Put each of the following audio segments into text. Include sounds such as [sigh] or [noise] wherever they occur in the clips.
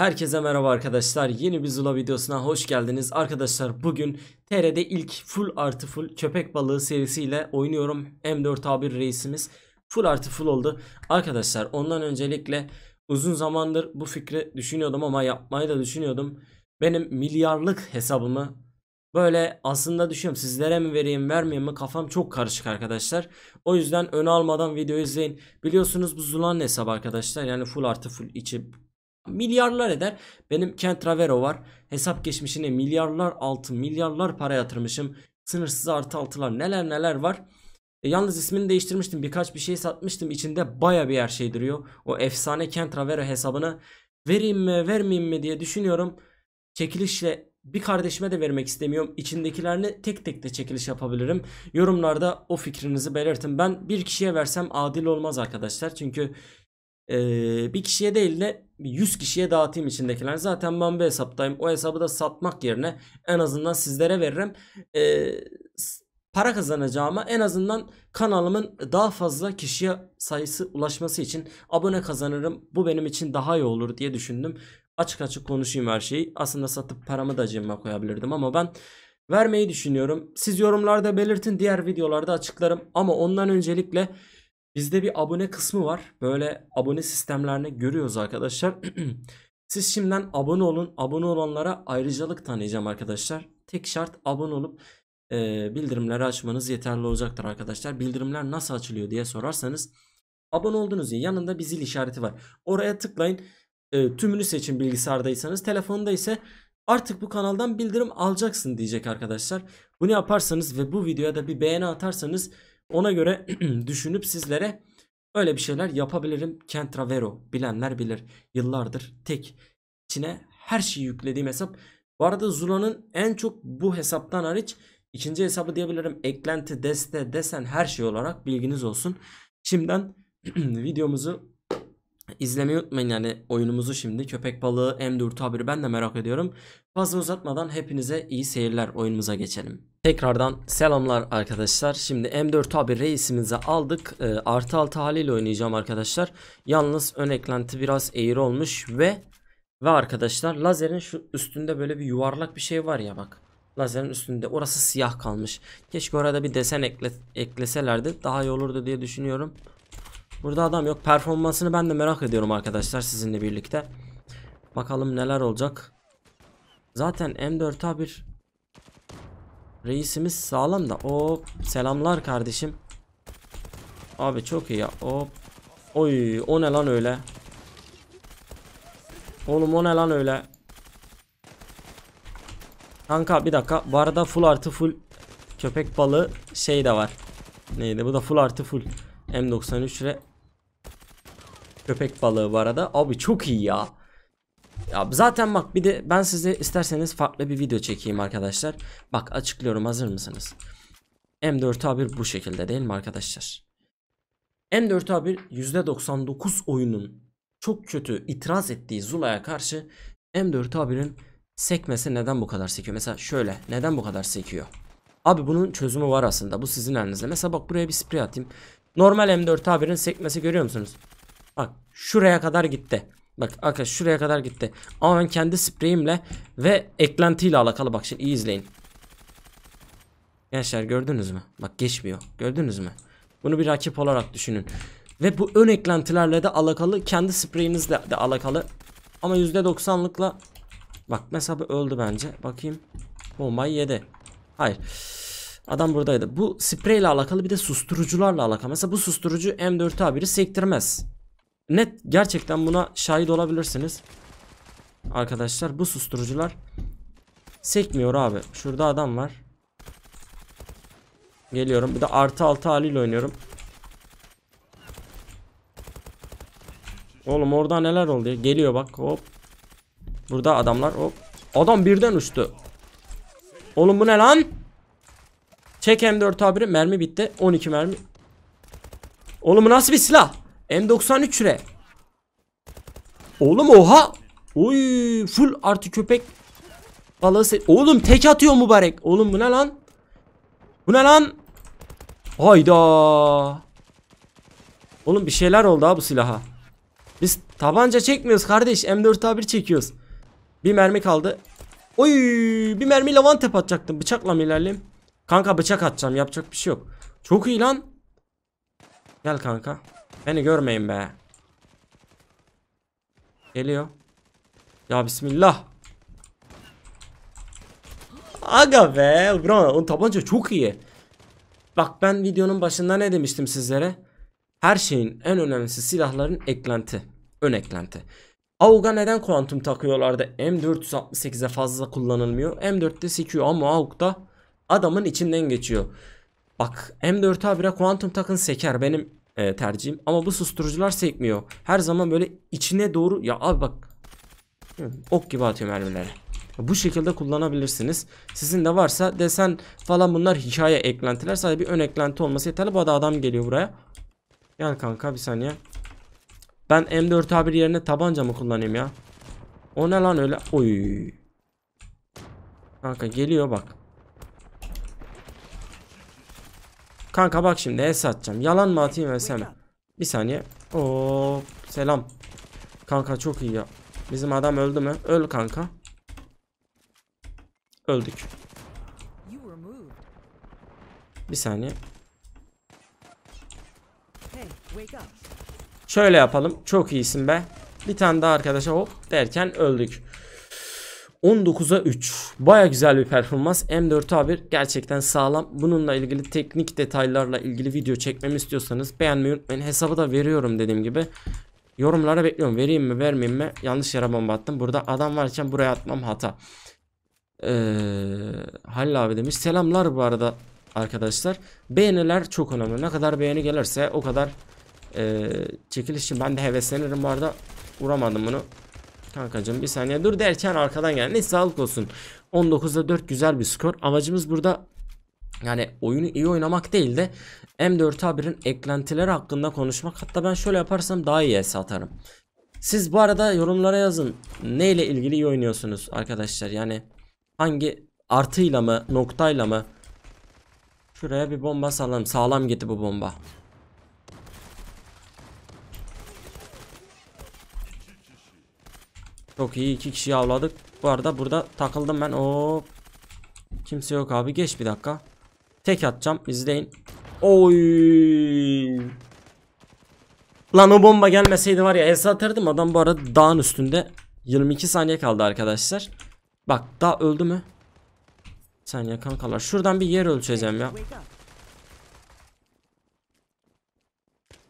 Herkese merhaba arkadaşlar yeni bir Zula videosuna hoş geldiniz arkadaşlar bugün TR'de ilk full artı full köpek balığı serisiyle oynuyorum M4A1 reisimiz full artı full oldu arkadaşlar ondan öncelikle uzun zamandır bu fikri düşünüyordum ama yapmayı da düşünüyordum benim milyarlık hesabımı böyle aslında düşünüyorum sizlere mi vereyim vermeyeyim mi kafam çok karışık arkadaşlar o yüzden ön almadan video izleyin biliyorsunuz bu Zula'nın hesabı arkadaşlar yani full artı full içi Milyarlar eder. Benim Kent Ravero var. Hesap geçmişine milyarlar altın, milyarlar para yatırmışım. Sınırsız artı altılar neler neler var. E, yalnız ismini değiştirmiştim. Birkaç bir şey satmıştım. İçinde baya bir her şey duruyor. O efsane Kent Ravero hesabını vereyim mi vermeyeyim mi diye düşünüyorum. Çekilişle bir kardeşime de vermek istemiyorum. İçindekilerini tek tek de çekiliş yapabilirim. Yorumlarda o fikrinizi belirtin. Ben bir kişiye versem adil olmaz arkadaşlar. Çünkü ee, bir kişiye değil de 100 kişiye dağıtayım içindekiler. Zaten ben bir hesaptayım. O hesabı da satmak yerine en azından sizlere veririm. Ee, para kazanacağıma en azından kanalımın daha fazla kişiye sayısı ulaşması için abone kazanırım. Bu benim için daha iyi olur diye düşündüm. Açık açık konuşayım her şeyi. Aslında satıp paramı da cebime koyabilirdim ama ben vermeyi düşünüyorum. Siz yorumlarda belirtin. Diğer videolarda açıklarım ama ondan öncelikle Bizde bir abone kısmı var. Böyle abone sistemlerini görüyoruz arkadaşlar. [clears throat] Siz şimdiden abone olun. Abone olanlara ayrıcalık tanıyacağım arkadaşlar. Tek şart abone olup e, bildirimleri açmanız yeterli olacaktır arkadaşlar. Bildirimler nasıl açılıyor diye sorarsanız abone oldunuz diye yanında bir zil işareti var. Oraya tıklayın. E, tümünü seçin bilgisayardaysanız. Telefonda ise artık bu kanaldan bildirim alacaksın diyecek arkadaşlar. Bunu yaparsanız ve bu videoya da bir beğeni atarsanız ona göre [clears throat] düşünüp sizlere öyle bir şeyler yapabilirim. Kentravero bilenler bilir. Yıllardır tek içine her şeyi yüklediğim hesap. Bu arada Zula'nın en çok bu hesaptan hariç ikinci hesabı diyebilirim. Eklenti, deste, desen her şey olarak bilginiz olsun. Şimdiden [clears throat] videomuzu izlemeyi unutmayın yani oyunumuzu şimdi. Köpek balığı, M4 haberi ben de merak ediyorum. Fazla uzatmadan hepinize iyi seyirler oyunumuza geçelim. Tekrardan selamlar arkadaşlar. Şimdi M4A1 reisimize aldık. E, artı altı haliyle oynayacağım arkadaşlar. Yalnız ön eklenti biraz eğri olmuş ve ve arkadaşlar lazerin şu üstünde böyle bir yuvarlak bir şey var ya bak. Lazerin üstünde orası siyah kalmış. Keşke orada bir desen ekle, ekleselerdi daha iyi olurdu diye düşünüyorum. Burada adam yok. Performansını ben de merak ediyorum arkadaşlar sizinle birlikte. Bakalım neler olacak. Zaten M4A1 Reisimiz sağlam da. Hop. Selamlar kardeşim. Abi çok iyi ya. Hop. Oy o ne lan öyle? Oğlum o ne lan öyle? Kanka bir dakika. Bu arada full artı full köpek balığı şey de var. Neydi? Bu da full artı full. M93 re köpek balığı bu arada. Abi çok iyi ya. Ya zaten bak bir de ben size isterseniz farklı bir video çekeyim arkadaşlar. Bak açıklıyorum hazır mısınız? M4A1 bu şekilde değil mi arkadaşlar? M4A1 %99 oyunun çok kötü itiraz ettiği Zula'ya karşı M4A1'in sekmesi neden bu kadar sekiyor? Mesela şöyle neden bu kadar sekiyor? Abi bunun çözümü var aslında bu sizin elinizde. Mesela bak buraya bir sprey atayım. Normal M4A1'in sekmesi görüyor musunuz? Bak şuraya kadar gitti. Bak arkadaş şuraya kadar gitti. Ama ben kendi spreyimle ve eklentiyle alakalı bak şimdi iyi izleyin. Gençler gördünüz mü? Bak geçmiyor. Gördünüz mü? Bunu bir rakip olarak düşünün. Ve bu ön eklentilerle de alakalı kendi spreyinizle de alakalı. Ama %90'lıkla bak mesela öldü bence. Bakayım. Bombayı yedi. Hayır. Adam buradaydı. Bu spreyle alakalı bir de susturucularla alakalı. Mesela bu susturucu M4A1'i sektirmez. Net gerçekten buna şahit olabilirsiniz. Arkadaşlar bu susturucular sekmiyor abi. Şurada adam var. Geliyorum. Bir de artı altı haliyle oynuyorum. Oğlum orada neler oldu ya? Geliyor bak hop. Burada adamlar hop. Adam birden uçtu. Oğlum bu ne lan? Çek M4 a mermi bitti. 12 mermi. Oğlum bu nasıl bir silah? M93 re. Oğlum oha. Oy full artı köpek balığı Oğlum tek atıyor mübarek. Oğlum bu ne lan? Bu ne lan? Hayda. Oğlum bir şeyler oldu ha bu silaha. Biz tabanca çekmiyoruz kardeş. M4A1 çekiyoruz. Bir mermi kaldı. Oy bir mermi lavante atacaktım. Bıçakla mı ilerleyeyim? Kanka bıçak atacağım. Yapacak bir şey yok. Çok iyi lan. Gel kanka. Beni görmeyin be. Geliyor. Ya bismillah. Aga be. Bro, on tabanca çok iyi. Bak ben videonun başında ne demiştim sizlere? Her şeyin en önemlisi silahların eklenti. Ön eklenti. AUG'a neden kuantum takıyorlardı? M468'e fazla kullanılmıyor. M4'te sekiyor ama AUG'da adamın içinden geçiyor. Bak M4'e bire kuantum takın seker. Benim e, tercihim. Ama bu susturucular sekmiyor. Her zaman böyle içine doğru ya abi bak ok gibi atıyor mermileri. Bu şekilde kullanabilirsiniz. Sizin de varsa desen falan bunlar hikaye eklentiler. Sadece bir ön eklenti olması yeterli. Bu arada adam geliyor buraya. Gel kanka bir saniye. Ben M4A1 yerine tabanca mı kullanayım ya? O ne lan öyle? Oy. Kanka geliyor bak. Kanka bak şimdi es atacağım. Yalan mı atayım ese Bir saniye. Oo selam. Kanka çok iyi ya. Bizim adam öldü mü? Öl kanka. Öldük. Bir saniye. Şöyle yapalım. Çok iyisin be. Bir tane daha arkadaşa hop derken öldük. 19'a 3. Baya güzel bir performans. M4A1 gerçekten sağlam. Bununla ilgili teknik detaylarla ilgili video çekmemi istiyorsanız beğenmeyi unutmayın. Hesabı da veriyorum dediğim gibi. Yorumlara bekliyorum. Vereyim mi vermeyeyim mi? Yanlış yere bomba attım. Burada adam varken buraya atmam hata. Ee, Halil abi demiş. Selamlar bu arada arkadaşlar. Beğeniler çok önemli. Ne kadar beğeni gelirse o kadar e, çekiliş için ben de heveslenirim bu arada. Vuramadım bunu. Kankacım bir saniye dur derken arkadan geldi. Neyse sağlık olsun. 19'da 4 güzel bir skor. Amacımız burada yani oyunu iyi oynamak değil de M4 A1'in eklentileri hakkında konuşmak. Hatta ben şöyle yaparsam daha iyi es atarım. Siz bu arada yorumlara yazın. Ne ile ilgili iyi oynuyorsunuz arkadaşlar? Yani hangi artıyla mı, noktayla mı? Şuraya bir bomba salalım. Sağlam gitti bu bomba. Çok iyi iki kişiyi avladık. Bu arada burada takıldım ben. Hop. Kimse yok abi. Geç bir dakika. Tek atacağım. İzleyin. Oy. Lan o bomba gelmeseydi var ya el satırdım. Adam bu arada dağın üstünde. 22 saniye kaldı arkadaşlar. Bak dağ öldü mü? Saniye kankalar. Şuradan bir yer ölçeceğim ya.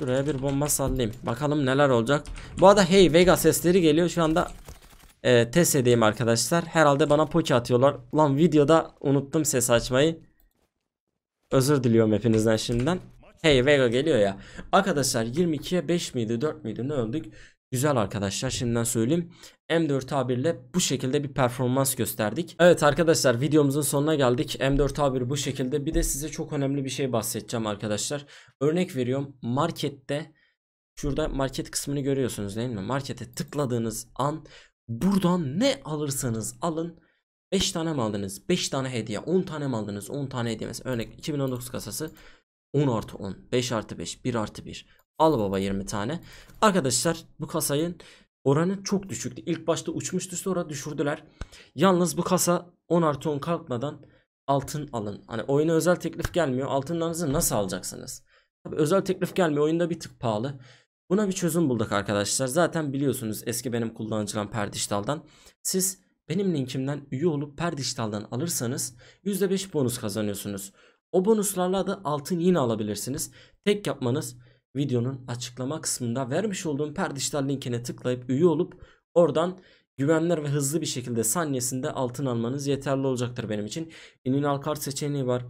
Buraya bir bomba sallayayım. Bakalım neler olacak. Bu arada hey Vega sesleri geliyor. Şu anda e, test edeyim arkadaşlar. Herhalde bana poke atıyorlar. Lan videoda unuttum ses açmayı. Özür diliyorum hepinizden şimdiden. Hey Vega geliyor ya. Arkadaşlar 22'ye 5 miydi 4 miydi ne öldük? Güzel arkadaşlar şimdiden söyleyeyim. M4A1 ile bu şekilde bir performans gösterdik. Evet arkadaşlar videomuzun sonuna geldik. M4A1 bu şekilde. Bir de size çok önemli bir şey bahsedeceğim arkadaşlar. Örnek veriyorum markette şurada market kısmını görüyorsunuz değil mi? Markete tıkladığınız an Buradan ne alırsanız alın 5 tane mi aldınız? 5 tane hediye. 10 tane mi aldınız? 10 tane hediye. Mesela örnek 2019 kasası 10 artı 10. 5 artı 5. 1 artı 1. Al baba 20 tane. Arkadaşlar bu kasayın oranı çok düşüktü. İlk başta uçmuştu sonra düşürdüler. Yalnız bu kasa 10 artı 10 kalkmadan altın alın. Hani oyuna özel teklif gelmiyor. Altınlarınızı nasıl alacaksınız? Tabii özel teklif gelmiyor. Oyunda bir tık pahalı. Buna bir çözüm bulduk arkadaşlar. Zaten biliyorsunuz eski benim kullanıcılan Perdiştal'dan. Siz benim linkimden üye olup Perdiştal'dan alırsanız %5 bonus kazanıyorsunuz. O bonuslarla da altın yine alabilirsiniz. Tek yapmanız videonun açıklama kısmında vermiş olduğum Perdiştal linkine tıklayıp üye olup oradan güvenler ve hızlı bir şekilde saniyesinde altın almanız yeterli olacaktır benim için. İninal kart seçeneği var.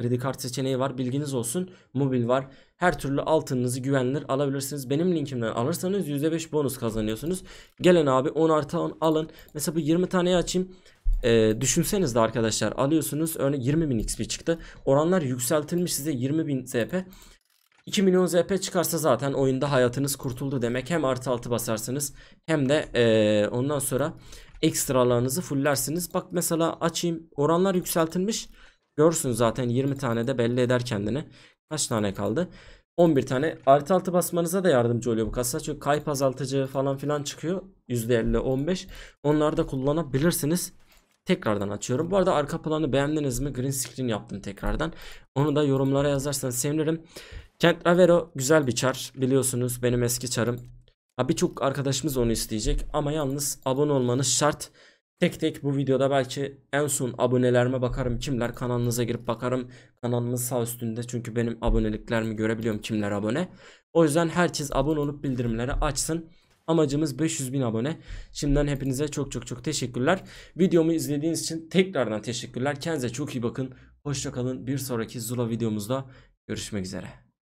Kredi kart seçeneği var. Bilginiz olsun. Mobil var. Her türlü altınınızı güvenilir alabilirsiniz. Benim linkimden alırsanız %5 bonus kazanıyorsunuz. Gelen abi 10 artı 10 alın. Mesela bu 20 taneyi açayım. Ee, düşünseniz de arkadaşlar alıyorsunuz. Örneğin 20.000 XP çıktı. Oranlar yükseltilmiş size 20.000 ZP. 2 milyon ZP çıkarsa zaten oyunda hayatınız kurtuldu demek. Hem artı altı basarsınız hem de ee, ondan sonra ekstralarınızı fullersiniz. Bak mesela açayım oranlar yükseltilmiş. Görsün zaten 20 tane de belli eder kendini. Kaç tane kaldı? 11 tane. Artı altı basmanıza da yardımcı oluyor bu kasa. Çünkü kayıp azaltıcı falan filan çıkıyor. %50 15. Onları da kullanabilirsiniz. Tekrardan açıyorum. Bu arada arka planı beğendiniz mi? Green screen yaptım tekrardan. Onu da yorumlara yazarsanız sevinirim. Kent Ravero güzel bir çar. Biliyorsunuz benim eski çarım. Birçok arkadaşımız onu isteyecek ama yalnız abone olmanız şart. Tek tek bu videoda belki en son abonelerime bakarım. Kimler kanalınıza girip bakarım. Kanalımız sağ üstünde çünkü benim aboneliklerimi görebiliyorum kimler abone. O yüzden herkes abone olup bildirimleri açsın. Amacımız 500 bin abone. Şimdiden hepinize çok çok çok teşekkürler. Videomu izlediğiniz için tekrardan teşekkürler. Kendinize çok iyi bakın. Hoşçakalın. Bir sonraki Zula videomuzda görüşmek üzere.